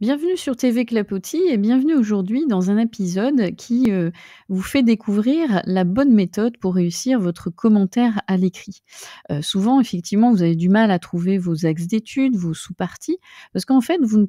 Bienvenue sur TV Clapotis et bienvenue aujourd'hui dans un épisode qui euh, vous fait découvrir la bonne méthode pour réussir votre commentaire à l'écrit. Euh, souvent, effectivement, vous avez du mal à trouver vos axes d'études, vos sous-parties, parce qu'en fait, vous ne,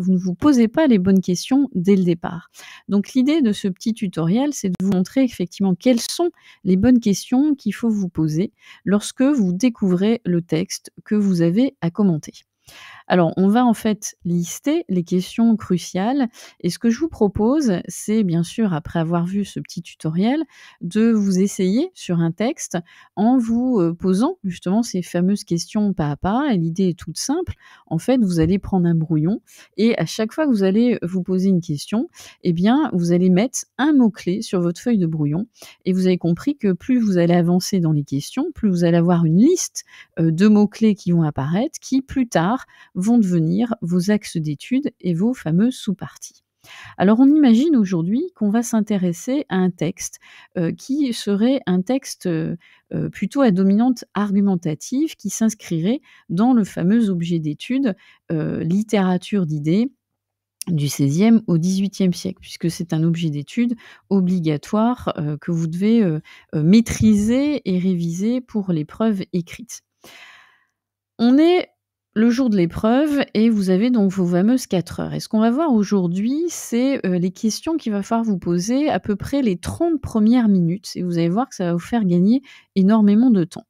vous ne vous posez pas les bonnes questions dès le départ. Donc, l'idée de ce petit tutoriel, c'est de vous montrer effectivement quelles sont les bonnes questions qu'il faut vous poser lorsque vous découvrez le texte que vous avez à commenter. Alors, on va en fait lister les questions cruciales et ce que je vous propose, c'est bien sûr, après avoir vu ce petit tutoriel, de vous essayer sur un texte en vous euh, posant justement ces fameuses questions pas à pas. Et l'idée est toute simple. En fait, vous allez prendre un brouillon et à chaque fois que vous allez euh, vous poser une question, et eh bien, vous allez mettre un mot-clé sur votre feuille de brouillon et vous avez compris que plus vous allez avancer dans les questions, plus vous allez avoir une liste euh, de mots-clés qui vont apparaître qui plus tard vont devenir vos axes d'études et vos fameux sous-parties. Alors on imagine aujourd'hui qu'on va s'intéresser à un texte euh, qui serait un texte euh, euh, plutôt à dominante argumentative qui s'inscrirait dans le fameux objet d'étude littérature d'idées du XVIe au XVIIIe siècle, puisque c'est un objet d'étude obligatoire que vous devez maîtriser et réviser pour l'épreuve écrite. On est le jour de l'épreuve et vous avez donc vos fameuses 4 heures. Et ce qu'on va voir aujourd'hui, c'est euh, les questions qu'il va falloir vous poser à peu près les 30 premières minutes. Et vous allez voir que ça va vous faire gagner énormément de temps.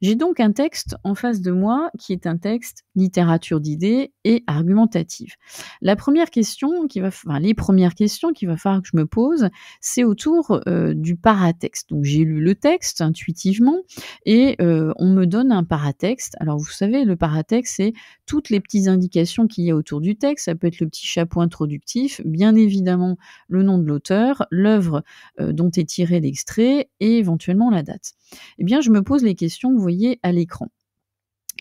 J'ai donc un texte en face de moi qui est un texte littérature d'idées et argumentative. La première question qui va, enfin, les premières questions qu'il va falloir que je me pose, c'est autour euh, du paratexte. Donc j'ai lu le texte intuitivement et euh, on me donne un paratexte. Alors vous savez, le paratexte, c'est toutes les petites indications qu'il y a autour du texte. Ça peut être le petit chapeau introductif, bien évidemment le nom de l'auteur, l'œuvre euh, dont est tiré l'extrait et éventuellement la date. Eh bien, je me pose les questions que vous voyez à l'écran.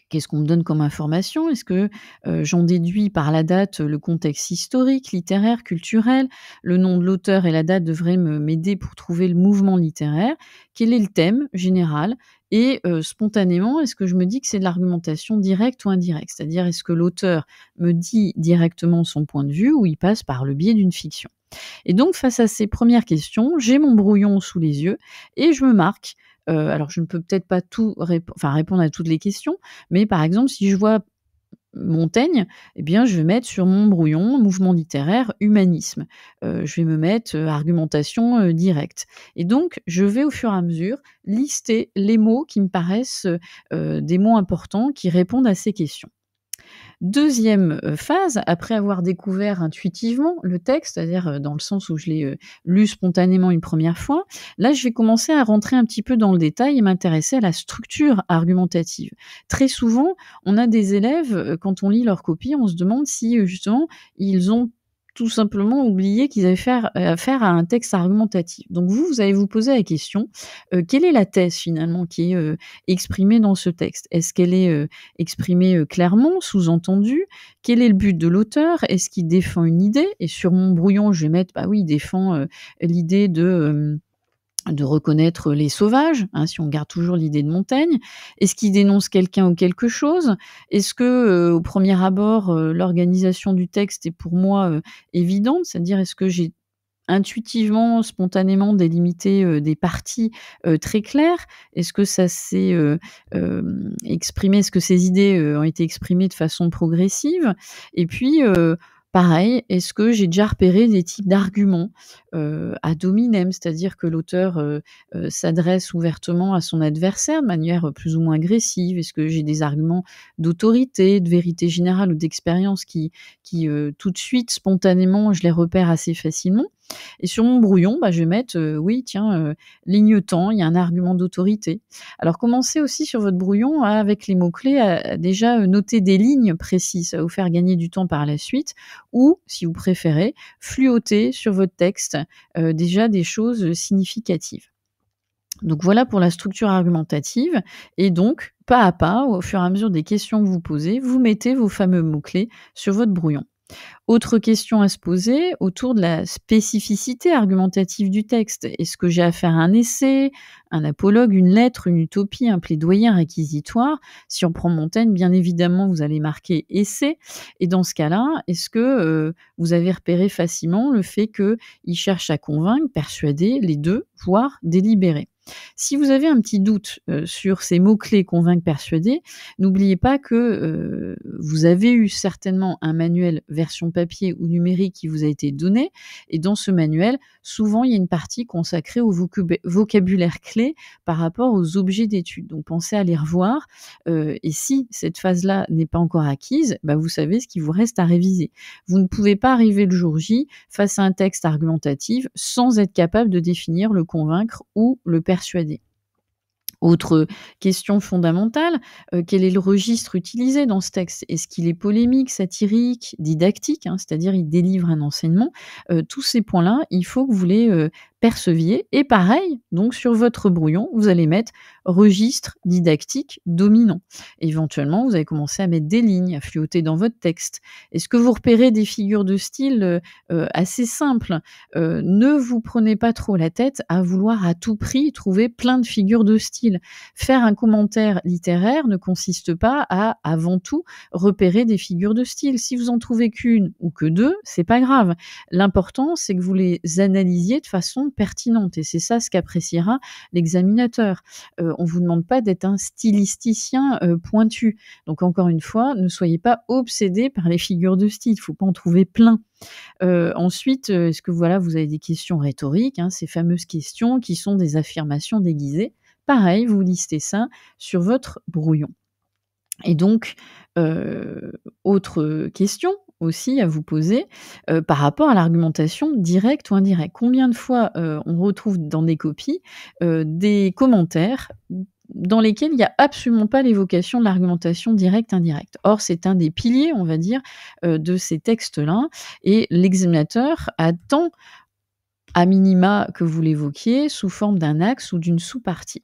Qu'est-ce qu'on me donne comme information Est-ce que euh, j'en déduis par la date le contexte historique, littéraire, culturel Le nom de l'auteur et la date devraient m'aider pour trouver le mouvement littéraire. Quel est le thème général et euh, spontanément, est-ce que je me dis que c'est de l'argumentation directe ou indirecte C'est-à-dire, est-ce que l'auteur me dit directement son point de vue ou il passe par le biais d'une fiction Et donc, face à ces premières questions, j'ai mon brouillon sous les yeux et je me marque euh, alors, je ne peux peut-être pas tout répondre à toutes les questions, mais par exemple, si je vois Montaigne, eh bien, je vais mettre sur mon brouillon mouvement littéraire humanisme. Euh, je vais me mettre euh, argumentation directe. Et donc, je vais au fur et à mesure lister les mots qui me paraissent des mots importants qui répondent à ces questions. Deuxième euh, phase, après avoir découvert intuitivement le texte, c'est-à-dire euh, dans le sens où je l'ai euh, lu spontanément une première fois, là je vais commencer à rentrer un petit peu dans le détail et m'intéresser à la structure argumentative. Très souvent, on a des élèves, quand on lit leur copie, on se demande si justement ils ont tout simplement oublier qu'ils avaient euh, affaire à un texte argumentatif. Donc vous, vous allez vous poser la question, euh, quelle est la thèse finalement qui est euh, exprimée dans ce texte Est-ce qu'elle est, exprimée clairement, sous-entendue Quel est le but de l'auteur Est-ce qu'il défend une idée Et sur mon brouillon, je vais mettre, bah oui, il défend l'idée de de reconnaître les sauvages, hein, si on garde toujours l'idée de Montaigne. Est-ce qu'il dénonce quelqu'un ou quelque chose Est-ce que, euh, au premier abord, euh, l'organisation du texte est pour moi euh, évidente C'est-à-dire, est-ce que j'ai intuitivement, spontanément délimité des parties très claires Est-ce que ça s'est exprimé Est-ce que ces idées ont été exprimées de façon progressive Et puis, Pareil, est-ce que j'ai déjà repéré des types d'arguments euh, à dominem, c'est-à-dire que l'auteur euh, euh, s'adresse ouvertement à son adversaire de manière euh, plus ou moins agressive Est-ce que j'ai des arguments d'autorité, de vérité générale ou d'expérience qui, qui tout de suite, spontanément, je les repère assez facilement et sur mon brouillon, bah, je vais mettre, euh, oui, tiens, euh, ligne-temps, il y a un argument d'autorité. Alors commencez aussi sur votre brouillon avec les mots-clés à, déjà euh, noter des lignes précises, à vous faire gagner du temps par la suite, ou, si vous préférez, fluoter sur votre texte déjà des choses significatives. Donc voilà pour la structure argumentative. Et donc, pas à pas, au fur et à mesure des questions que vous posez, vous mettez vos fameux mots-clés sur votre brouillon. Autre question à se poser autour de la spécificité argumentative du texte. Est-ce que j'ai à faire un essai, un apologue, une lettre, une utopie, un plaidoyer, un réquisitoire Si on prend Montaigne, bien évidemment, vous allez marquer essai. Et dans ce cas-là, est-ce que euh, vous avez repéré facilement le fait qu'il cherche à convaincre, persuader les deux, voire délibérer si vous avez un petit doute euh, sur ces mots-clés convaincre, persuader, n'oubliez pas que euh, vous avez eu certainement un manuel version papier ou numérique qui vous a été donné. Et dans ce manuel, souvent, il y a une partie consacrée au vocabulaire clé par rapport aux objets d'étude. Donc, pensez à les revoir. Euh, et si cette phase-là n'est pas encore acquise, bah, vous savez ce qu'il vous reste à réviser. Vous ne pouvez pas arriver le jour J face à un texte argumentatif sans être capable de définir le convaincre ou le persuader persuadé. Autre euh, question fondamentale, euh, quel est le registre utilisé dans ce texte Est-ce qu'il est polémique, satirique, didactique, hein, c'est-à-dire il délivre un enseignement euh, Tous ces points-là, il faut que vous les Perceviez Et pareil, donc sur votre brouillon, vous allez mettre registre didactique dominant. Éventuellement, vous allez commencer à mettre des lignes, à flotter dans votre texte. Est-ce que vous repérez des figures de style euh, euh, assez simples euh, Ne vous prenez pas trop la tête à vouloir à tout prix trouver plein de figures de style. Faire un commentaire littéraire ne consiste pas à avant tout repérer des figures de style. Si vous en trouvez qu'une ou que deux, c'est pas grave. L'important, c'est que vous les analysiez de façon pertinente pertinentes. Et c'est ça ce qu'appréciera l'examinateur. Euh, on ne vous demande pas d'être un stylisticien euh, pointu. Donc encore une fois, ne soyez pas obsédé par les figures de style. Il ne faut pas en trouver plein. Euh, ensuite, est-ce que voilà, vous avez des questions rhétoriques, hein, ces fameuses questions qui sont des affirmations déguisées Pareil, vous listez ça sur votre brouillon. Et donc, autre question, aussi à vous poser euh, par rapport à l'argumentation directe ou indirecte. Combien de fois euh, on retrouve dans des copies euh, des commentaires dans lesquels il n'y a absolument pas l'évocation de l'argumentation directe-indirecte. Or, c'est un des piliers, on va dire, de ces textes-là, et l'examinateur attend à minima que vous l'évoquiez sous forme d'un axe ou d'une sous-partie.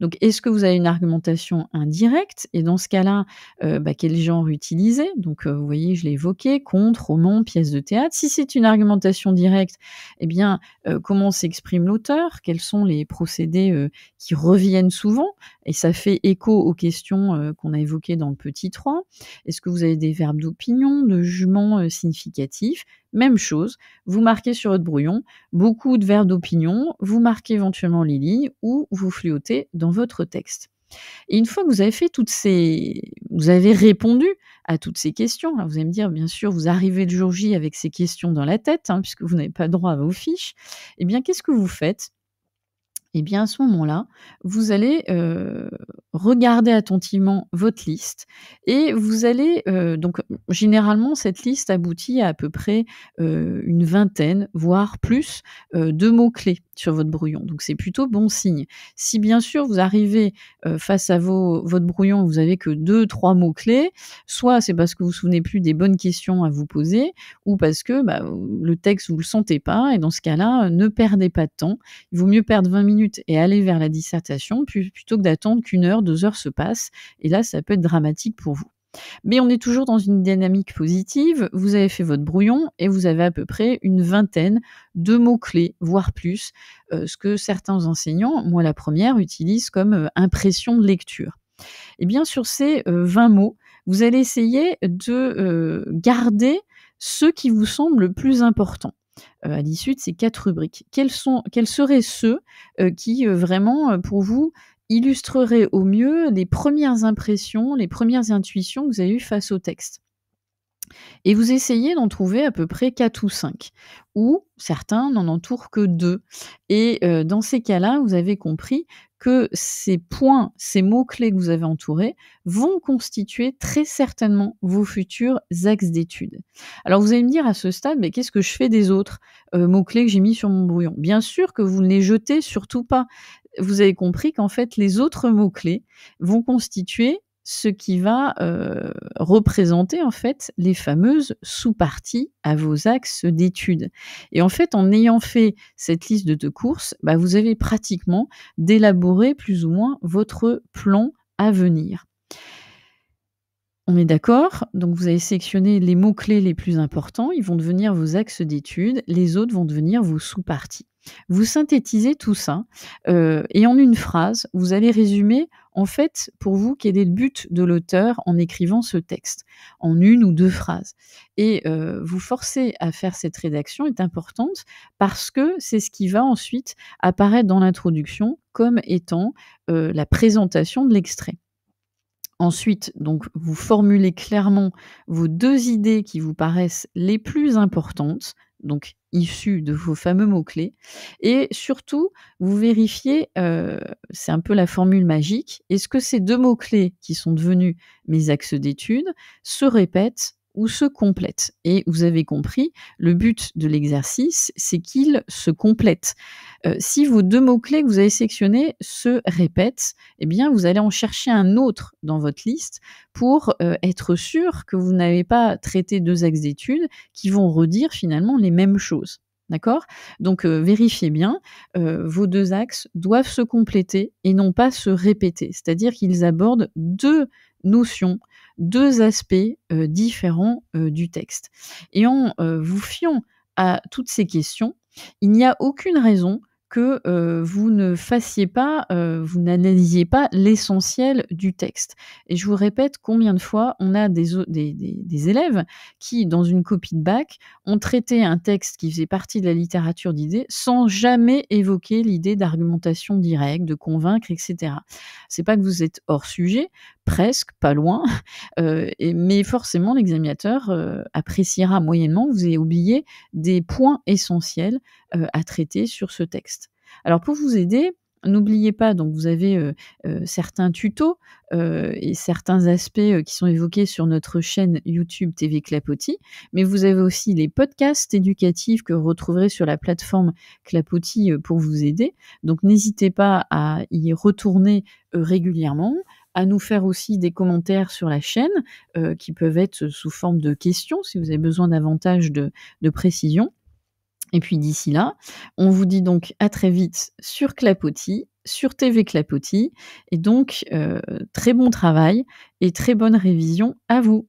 Donc, est-ce que vous avez une argumentation indirecte Et dans ce cas-là, euh, bah, quel genre utiliser Donc, euh, vous voyez, je l'ai évoqué, conte, roman, pièce de théâtre. Si c'est une argumentation directe, eh bien, euh, comment s'exprime l'auteur Quels sont les procédés qui reviennent souvent Et ça fait écho aux questions qu'on a évoquées dans le petit 3. Est-ce que vous avez des verbes d'opinion, de jugement significatif même chose, vous marquez sur votre brouillon beaucoup de verbes d'opinion, vous marquez éventuellement les lignes ou vous flûtez dans votre texte. Et une fois que vous avez fait toutes ces, vous avez répondu à toutes ces questions, hein, vous allez me dire, bien sûr, vous arrivez le jour J avec ces questions dans la tête, hein, puisque vous n'avez pas droit à vos fiches, et eh bien, qu'est-ce que vous faites Et eh bien, à ce moment-là, vous allez euh, regarder attentivement votre liste et vous allez, euh, donc, généralement, cette liste aboutit à à peu près euh, une vingtaine, voire plus, de mots-clés sur votre brouillon. Donc c'est plutôt bon signe. Si bien sûr vous arrivez euh, face à vos, votre brouillon, vous avez que deux, trois mots clés, soit c'est parce que vous vous souvenez plus des bonnes questions à vous poser, ou parce que bah, le texte vous le sentez pas. Et dans ce cas-là, euh, ne perdez pas de temps. Il vaut mieux perdre 20 minutes et aller vers la dissertation plutôt que d'attendre qu'une heure, deux heures se passent. Et là, ça peut être dramatique pour vous. Mais on est toujours dans une dynamique positive. Vous avez fait votre brouillon et vous avez à peu près une vingtaine de mots-clés, voire plus, euh, ce que certains enseignants, moi la première, utilisent comme euh, impression de lecture. Et eh bien sur ces 20 euh, mots, vous allez essayer de garder ceux qui vous semblent le plus important à l'issue de ces quatre rubriques. quels seraient ceux qui vraiment, pour vous, illustrerait au mieux les premières impressions, les premières intuitions que vous avez eues face au texte. Et vous essayez d'en trouver à peu près 4 ou 5, ou certains n'en entourent que 2. Et euh, dans ces cas-là, vous avez compris que ces points, ces mots-clés que vous avez entourés vont constituer très certainement vos futurs axes d'étude. Alors vous allez me dire à ce stade, mais qu'est-ce que je fais des autres euh, mots-clés que j'ai mis sur mon brouillon Bien sûr que vous ne les jetez surtout pas vous avez compris qu'en fait, les autres mots-clés vont constituer ce qui va euh, représenter en fait les fameuses sous-parties à vos axes d'études. Et en fait, en ayant fait cette liste de courses, bah, vous avez pratiquement d'élaborer plus ou moins votre plan à venir. On est d'accord, donc vous avez sélectionné les mots-clés les plus importants, ils vont devenir vos axes d'étude. les autres vont devenir vos sous-parties. Vous synthétisez tout ça euh, et en une phrase, vous allez résumer en fait pour vous quel est le but de l'auteur en écrivant ce texte, en une ou deux phrases. Et euh, vous forcer à faire cette rédaction est importante parce que c'est ce qui va ensuite apparaître dans l'introduction comme étant euh, la présentation de l'extrait. Ensuite, donc, vous formulez clairement vos deux idées qui vous paraissent les plus importantes, donc issues de vos fameux mots-clés. Et surtout, vous vérifiez, euh, c'est un peu la formule magique, est-ce que ces deux mots-clés qui sont devenus mes axes d'études se répètent ou se complètent. Et vous avez compris, le but de l'exercice, c'est qu'ils se complètent. Euh, si vos deux mots-clés que vous avez sélectionnés se répètent, eh bien, vous allez en chercher un autre dans votre liste pour euh, être sûr que vous n'avez pas traité deux axes d'études qui vont redire finalement les mêmes choses. D'accord Donc euh, vérifiez bien, vos deux axes doivent se compléter et non pas se répéter, c'est-à-dire qu'ils abordent deux notions deux aspects euh, différents euh, du texte. Et en euh, vous fiant à toutes ces questions, il n'y a aucune raison que vous ne fassiez pas, vous n'analysiez pas l'essentiel du texte. Et je vous répète combien de fois on a des, élèves qui, dans une copie de bac, ont traité un texte qui faisait partie de la littérature d'idées sans jamais évoquer l'idée d'argumentation directe, de convaincre, etc. C'est pas que vous êtes hors sujet, presque, pas loin. Euh, mais forcément, l'examinateur euh, appréciera moyennement, vous avez oublié, des points essentiels euh, à traiter sur ce texte. Alors pour vous aider, N'oubliez pas, donc vous avez certains tutos et certains aspects qui sont évoqués sur notre chaîne YouTube TV Clapotis, mais vous avez aussi les podcasts éducatifs que vous retrouverez sur la plateforme Clapotis pour vous aider. Donc n'hésitez pas à y retourner régulièrement à nous faire aussi des commentaires sur la chaîne euh, qui peuvent être sous forme de questions si vous avez besoin davantage de, précision. Et puis d'ici là, on vous dit donc à très vite sur Clapotis, sur TV Clapotis. Et donc, euh, très bon travail et très bonne révision à vous.